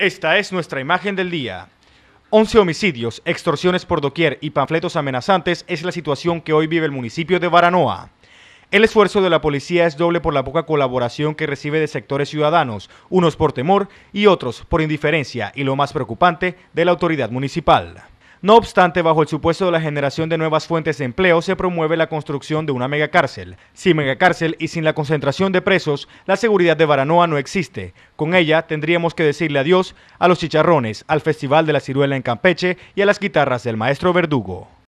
Esta es nuestra imagen del día. 11 homicidios, extorsiones por doquier y panfletos amenazantes es la situación que hoy vive el municipio de Baranoa. El esfuerzo de la policía es doble por la poca colaboración que recibe de sectores ciudadanos, unos por temor y otros por indiferencia y lo más preocupante, de la autoridad municipal. No obstante, bajo el supuesto de la generación de nuevas fuentes de empleo, se promueve la construcción de una megacárcel. Sin megacárcel y sin la concentración de presos, la seguridad de Baranoa no existe. Con ella tendríamos que decirle adiós a los chicharrones, al Festival de la Ciruela en Campeche y a las guitarras del maestro Verdugo.